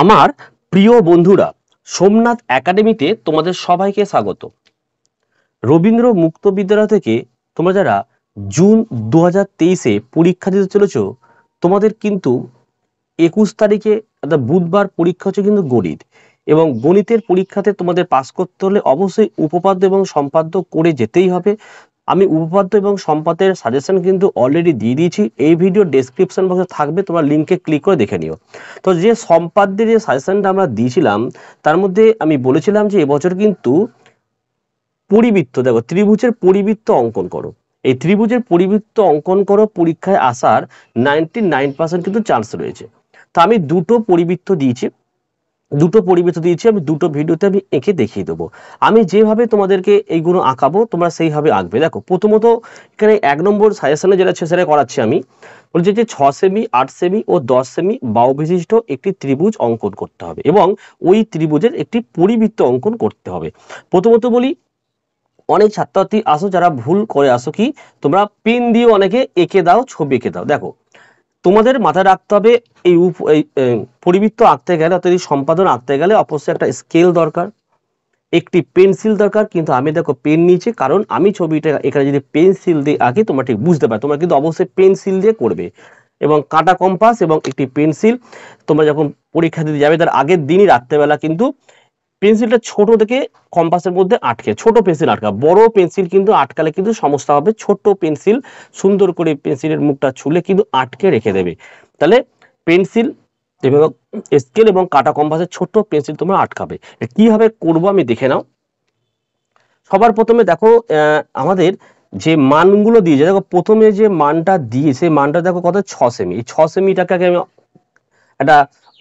আমার প্রিয় বন্ধুরা সোমনাথ একাডেমিতে তোমাদের সবাইকে স্বাগত রবীন্দ্র মুক্ত বিদ্যালয় থেকে তোমরা যারা জুন দু হাজার তেইশে পরীক্ষা দিতে চলেছ তোমাদের কিন্তু একুশ তারিখে অর্থাৎ বুধবার পরীক্ষা হচ্ছে কিন্তু গণিত এবং গণিতের পরীক্ষাতে তোমাদের পাস করতে হলে অবশ্যই উপপাদ্য এবং সম্পাদ্য করে যেতেই হবে আমি উপপাদ্য এবং সম্পাদের সাজেশন কিন্তু অলরেডি দিয়ে দিয়েছি এই ভিডিও ডেসক্রিপশন বক্সে থাকবে তোমরা লিঙ্কে ক্লিক করে দেখে নিও তো যে সম্পাদ্যের যে সাজেশনটা আমরা দিয়েছিলাম তার মধ্যে আমি বলেছিলাম যে এবছর কিন্তু পরিবৃত্ত দেখো ত্রিভুজের পরিবৃত্ত অঙ্কন করো এই ত্রিভুজের পরিবৃত্ত অঙ্কন করো পরীক্ষায় আসার নাইনটি নাইন পার্সেন্ট কিন্তু চান্স রয়েছে তা আমি দুটো পরিবৃত্ত দিয়েছি দুটো পরিবেশ দিয়েছি আমি দুটো ভিডিওতে আমি এঁকে দেখিয়ে দেবো আমি যেভাবে তোমাদেরকে এইগুলো আঁকাবো তোমরা সেইভাবে আঁকবে দেখো প্রথমত এখানে এক নম্বর সাজেশনে যেটা সেটা করাচ্ছি আমি বলছি যে ছ সেমি আট সেমি ও দশ সেমি বাউ বিশিষ্ট একটি ত্রিভুজ অঙ্কন করতে হবে এবং ওই ত্রিভুজের একটি পরিবৃত্ত অঙ্কন করতে হবে প্রথমত বলি অনেক ছাত্রার্থী আসো যারা ভুল করে আসো কি তোমরা পিন দিয়ে অনেকে এঁকে দাও ছবি এঁকে দাও দেখো তোমাদের মাথায় রাখতে হবে এই পরিবৃত্ত আঁকতে গেলে অর্থাৎ এই সম্পাদন আঁকতে গেলে অবশ্যই একটা স্কেল দরকার একটি পেন্সিল দরকার কিন্তু আমি দেখো পেন নিয়েছি কারণ আমি ছবিটা এখানে যদি পেন্সিল দিয়ে আঁকি তোমরা ঠিক বুঝতে পারো তোমরা কিন্তু অবশ্যই পেন্সিল দিয়ে করবে এবং কাটা কম্পাস এবং একটি পেন্সিল তোমরা যখন পরীক্ষা দিতে যাবে তার আগের দিনই রাত্রেবেলা কিন্তু পেন্সিলটা ছোট থেকে কম্পাসের মধ্যে আটকে ছোট পেন্সিল আটকা বড় পেন্সিল কিন্তু আটকালে কিন্তু সমস্যা হবে ছোট পেন্সিল সুন্দর করে পেন্সিলের মুখটা ছুলে কিন্তু আটকে রেখে দেবে তাহলে পেন্সিল স্কেল এবং কাটা কম্পাসের ছোট পেন্সিল তোমরা আটকাবে কিভাবে করবো আমি দেখে নাও সবার প্রথমে দেখো আমাদের যে মানগুলো দিয়েছে দেখো প্রথমে যে মানটা দিয়ে সেই মানটা দেখো কত ছ সেমি এই ছ সেমিটাকে আমি একটা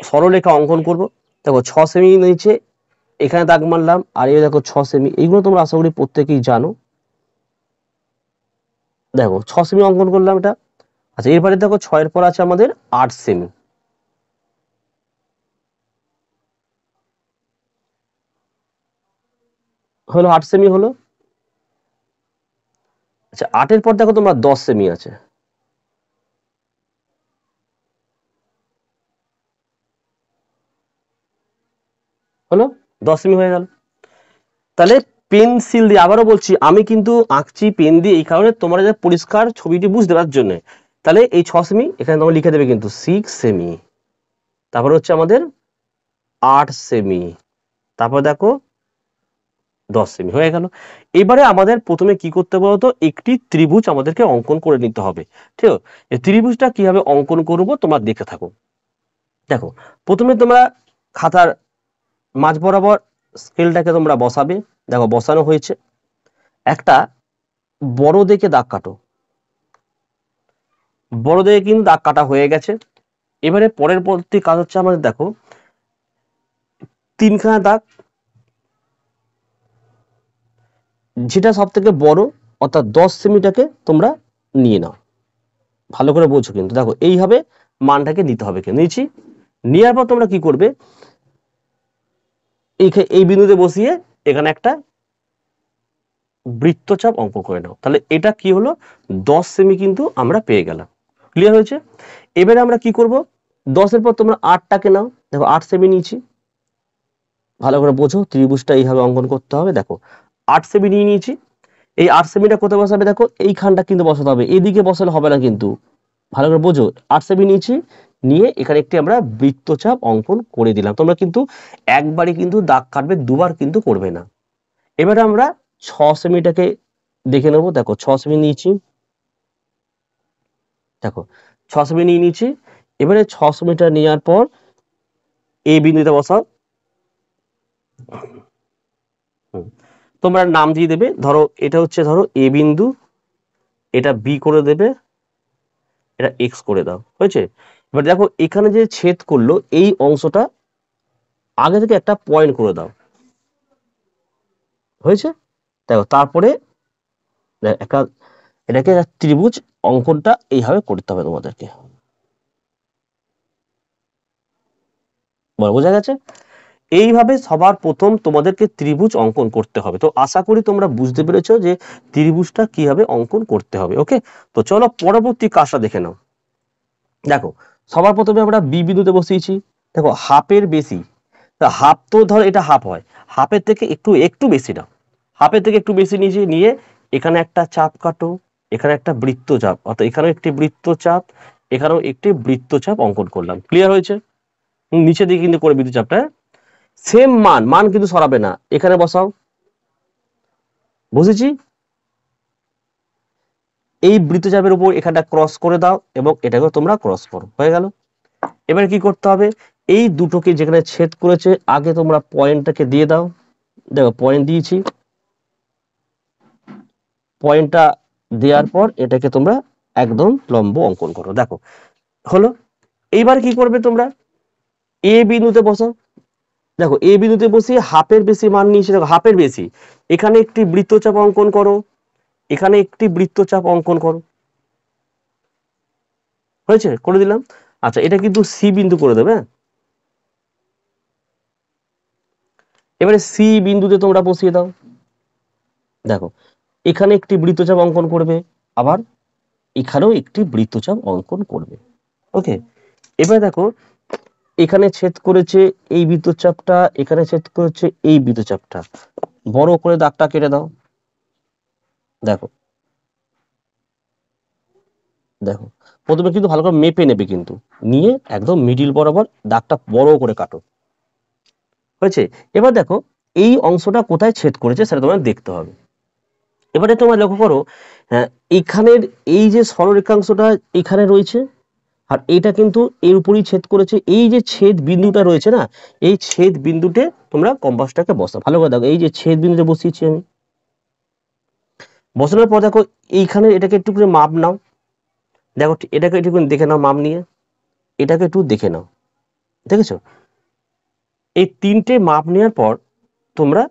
সরলরেখা অঙ্কন করব দেখো ছ সেমি নিচে এখানে দাগ মারলাম আর এই দেখো ছ সেমি এইগুলো তোমরা আশা করি প্রত্যেকেই জানো দেখো ছ সেমি অঙ্কন করলাম এটা আচ্ছা এরপরে দেখো ছয়ের পর আছে আমাদের আট সেমি হলো আট সেমি হলো আচ্ছা আটের পর দেখো তোমরা দশ সেমি আছে দশ সেমি হয়ে গেল তাহলে পেন্সিল দিয়ে আবারও বলছি আমি কিন্তু আঁকছি পেন দিয়ে এই কারণে তোমরা যে পরিষ্কার ছবিটি বুঝ দেওয়ার জন্য তাহলে এই ছ সেমি এখানে তোমার লিখে দেবে কিন্তু সিক্স সেমি তারপর হচ্ছে আমাদের আট সেমি তারপর দেখো দশ সেমি হয়ে গেল এবারে আমাদের প্রথমে কি করতে তো একটি ত্রিভুজ আমাদেরকে অঙ্কন করে নিতে হবে ঠিক আছে ত্রিভুজটা কিভাবে অঙ্কন করব তোমার দেখে থাকো দেখো প্রথমে তোমরা খাতার মাঝ বরাবর স্কেলটাকে তোমরা বসাবে দেখো বসানো হয়েছে একটা বড় দেখে দাগ কাটো বড় দেখে কিন্তু দাগ কাটা হয়ে গেছে এবারে পরের পরবর্তী কাজ হচ্ছে আমাদের দেখো তিনখানা দাগ যেটা সব থেকে বড় অর্থাৎ দশ সেমিটাকে তোমরা নিয়ে নাও ভালো করে বোঝো কিন্তু দেখো এইভাবে মানটাকে নিতে হবে কিন্তু নিয়েছি নেওয়ার পর তোমরা কি করবে এই বিন্দুতে বসিয়ে এখানে একটা বৃত্তচাপ অঙ্কন করে নাও তাহলে এটা কি হলো দশ সেমি কিন্তু আমরা পেয়ে গেলাম ক্লিয়ার হয়েছে এবারে আমরা কি করব দশের পর তোমরা আটটাকে নাও দেখো আট সেমি নিয়েছি ভালো করে বোঝো ত্রিভুজটা এইভাবে অঙ্কন করতে হবে দেখো আট সেমি নিয়ে নিয়েছি এই আট সেমিটা কোথায় বসাবে দেখো এইখানটা কিন্তু বসাতে হবে এদিকে বসালে হবে না কিন্তু ভালো করে বোঝো আট সেমি নিয়েছি নিয়ে এখানে একটি আমরা বৃত্তচাপ অঙ্কন করে দিলাম তোমরা কিন্তু একবারই কিন্তু দাগ কাটবে দুবার কিন্তু করবে না এবারে আমরা ছ সেমিটাকে দেখে নেব দেখো ছ সেমি নিয়েছি দেখো ছ সেমি নিয়ে নিয়েছি এবারে ছ সেমিটা নেওয়ার পর এ বিন্দুতে বসাও তোমরা নাম দিয়ে দেবে ধরো এটা হচ্ছে ধরো এ বিন্দু এটা বি করে দেবে এটা এক্স করে দাও হয়েছে এবার দেখো এখানে যে ছেদ করলো এই অংশটা আগে থেকে একটা পয়েন্ট করে দাও হয়েছে দেখো তারপরে একটা এটাকে ত্রিভুজ অঙ্কনটা এইভাবে করতে হবে তোমাদেরকে বোঝা গেছে এইভাবে সবার প্রথম তোমাদেরকে ত্রিভুজ অঙ্কন করতে হবে তো আশা করি তোমরা বুঝতে পেরেছ যে ত্রিভুজটা কিভাবে অঙ্কন করতে হবে ওকে তো চলো পরবর্তী কাজটা দেখে নাও দেখো সবার প্রথমে আমরা বি বিন্দুতে বসিয়েছি দেখো হাফের বেশি তা হাফ তো ধর এটা হাফ হয় হাফের থেকে একটু একটু বেশি না হাফের থেকে একটু বেশি নিয়ে নিয়ে এখানে একটা চাপ কাটো এখানে একটা বৃত্ত চাপ অর্থাৎ এখানেও একটি বৃত্তচাপ এখানেও একটি বৃত্ত চাপ অঙ্কন করলাম ক্লিয়ার হয়েছে নিচে দিকে কিন্তু করে চাপটা সেম হ্যাঁ? মান মান কিন্তু সরাবে না এখানে বসাও বুঝেছি এই বৃত্তচাপের উপর এখানটা ক্রস করে দাও এবং এটাকে তোমরা ক্রস করো হয়ে গেল এবার কি করতে হবে এই দুটোকে যেখানে ছেদ করেছে আগে তোমরা পয়েন্টটাকে দিয়ে দাও দেখো পয়েন্ট দিয়েছি পয়েন্টটা দেওয়ার পর এটাকে তোমরা একদম লম্ব অঙ্কন করো দেখো হলো এইবার কি করবে তোমরা এ বিন্দুতে বসো দেখো এ বিন্দুতে বসে হাফের বেশি মান নিয়েছি দেখো হাফের বেশি এখানে একটি বৃত্তচাপ অঙ্কন করো এখানে একটি বৃত্তচাপ অঙ্কন করো হয়েছে করে দিলাম আচ্ছা এটা কিন্তু সি বিন্দু করে দেবে হ্যাঁ? এবারে সি বিন্দুতে তোমরা বসিয়ে দাও দেখো এখানে একটি বৃত্তচাপ অঙ্কন করবে আবার এখানেও একটি বৃত্তচাপ অঙ্কন করবে ওকে এবার দেখো এখানে ছেদ করেছে এই বৃত্তচাপটা এখানে ছেদ করেছে এই বৃত্তচাপটা বড় করে দাগটা কেটে দাও দেখো দেখো প্রথমে কিন্তু ভালো করে মেপে নেবে কিন্তু নিয়ে একদম মিডিল বরাবর দাগটা বড় করে কাটো হয়েছে এবার দেখো এই অংশটা কোথায় ছেদ করেছে সেটা তোমার দেখতে হবে এবারে তোমার লক্ষ্য করো হ্যাঁ, এখানের এই যে সরলরেখাংশটা এখানে রয়েছে আর এটা কিন্তু এর উপরই ছেদ করেছে এই যে ছেদ বিন্দুটা রয়েছে না এই ছেদ বিন্দুতে তোমরা কম্পাসটাকে বসা ভালো করে দেখো এই যে ছেদ বিন্দুতে বসিয়েছি আমি বসানোর পর দেখো এইখানে এটাকে একটু করে মাপ নাও দেখো এটাকে একটু দেখে নাও মাপ নিয়ে এটাকে একটু দেখে নাও দেখেছ এই তিনটে মাপ নেওয়ার পর তোমরা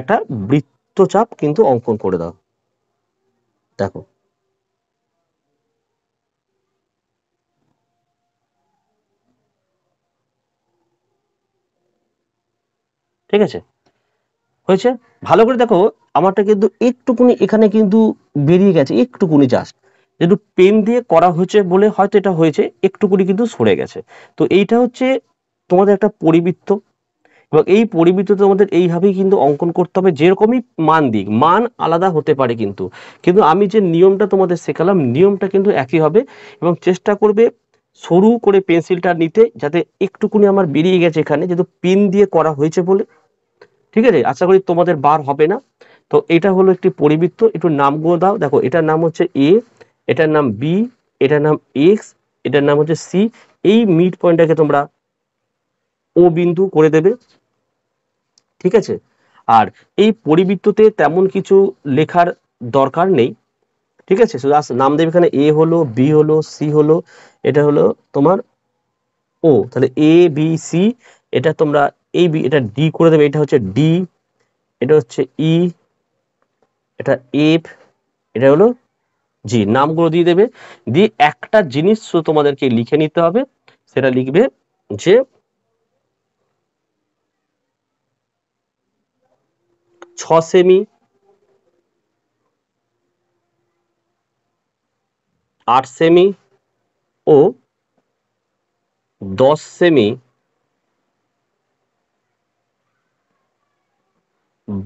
একটা বৃত্তচাপ কিন্তু অঙ্কন করে দাও দেখো ঠিক আছে হয়েছে ভালো করে দেখো আমারটা কিন্তু একটুকুনি এখানে কিন্তু বেরিয়ে গেছে একটুকুনি জাস্ট একটু পেন দিয়ে করা হয়েছে বলে হয়তো এটা হয়েছে একটুকুনি কিন্তু সরে গেছে তো এইটা হচ্ছে তোমাদের একটা পরিবৃত্ত এবং এই পরিবৃত্ত তোমাদের এইভাবেই কিন্তু অঙ্কন করতে হবে যেরকমই মান দিক মান আলাদা হতে পারে কিন্তু কিন্তু আমি যে নিয়মটা তোমাদের শেখালাম নিয়মটা কিন্তু একই হবে এবং চেষ্টা করবে সরু করে পেন্সিলটা নিতে যাতে একটুকুনি আমার বেরিয়ে গেছে এখানে যেহেতু পেন দিয়ে করা হয়েছে বলে ঠিক আছে আশা করি তোমাদের বার হবে না তো এটা হলো একটি পরিবৃত্ত একটু নামগুলো দাও দেখো এটার নাম হচ্ছে এ এটার নাম বি এটার নাম এক্স এটার নাম হচ্ছে সি এই মিড পয়েন্টটাকে তোমরা ও বিন্দু করে দেবে ঠিক আছে আর এই পরিবৃত্ততে তেমন কিছু লেখার দরকার নেই ঠিক আছে নাম দেবে এখানে এ হলো বি হলো সি হলো এটা হলো তোমার ও তাহলে এ বি সি এটা তোমরা এই এটা ডি করে দেবে এটা হচ্ছে ডি এটা হচ্ছে ই e, এটা এফ এটা হলো জি নামগুলো দিয়ে দেবে দিয়ে একটা জিনিস তোমাদেরকে লিখে নিতে হবে সেটা লিখবে যে ছ সেমি আট সেমি ও দশ সেমি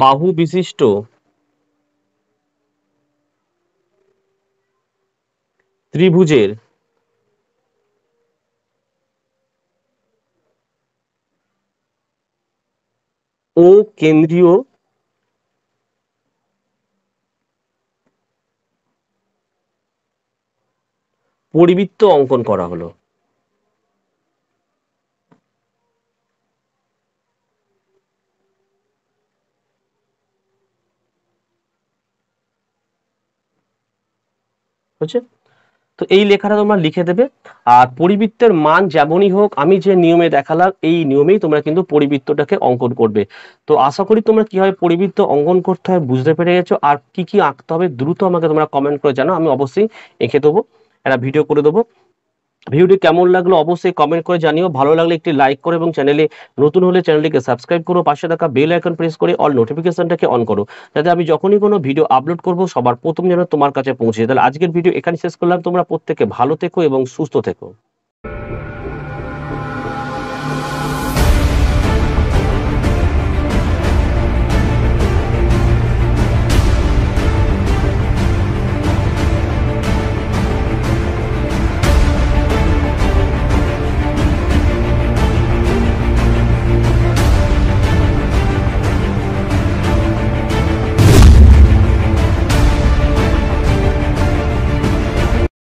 বাহু বিশিষ্ট ত্রিভুজের ও কেন্দ্রীয় পরিবৃত্ত অঙ্কন করা হলো হচ্ছে তো এই লেখাটা তোমরা লিখে দেবে আর পরিবৃত্তের মান যেমনই হোক আমি যে নিয়মে দেখালাম এই নিয়মেই তোমরা কিন্তু পরিবৃত্তটাকে অঙ্কন করবে তো আশা করি তোমরা কিভাবে পরিবৃত্ত অঙ্কন করতে হয় বুঝতে পেরে গেছো আর কি কি আঁকতে হবে দ্রুত আমাকে তোমরা কমেন্ট করে জানো আমি অবশ্যই এঁকে দেবো একটা ভিডিও করে দেবো ভিডিওটি কেমন লাগলো অবশ্যই কমেন্ট করে জানিও ভালো লাগলে একটি লাইক করো এবং চ্যানেলে নতুন হলে চ্যানেলটিকে সাবস্ক্রাইব করো পাশে থাকা বেল আইকন প্রেস করে অল নোটিফিকেশনটাকে অন করো যাতে আমি যখনই কোনো ভিডিও আপলোড করব সবার প্রথম যেন তোমার কাছে পৌঁছে তাহলে আজকের ভিডিও এখানে শেষ করলাম তোমরা প্রত্যেকে ভালো থেকো এবং সুস্থ থেকো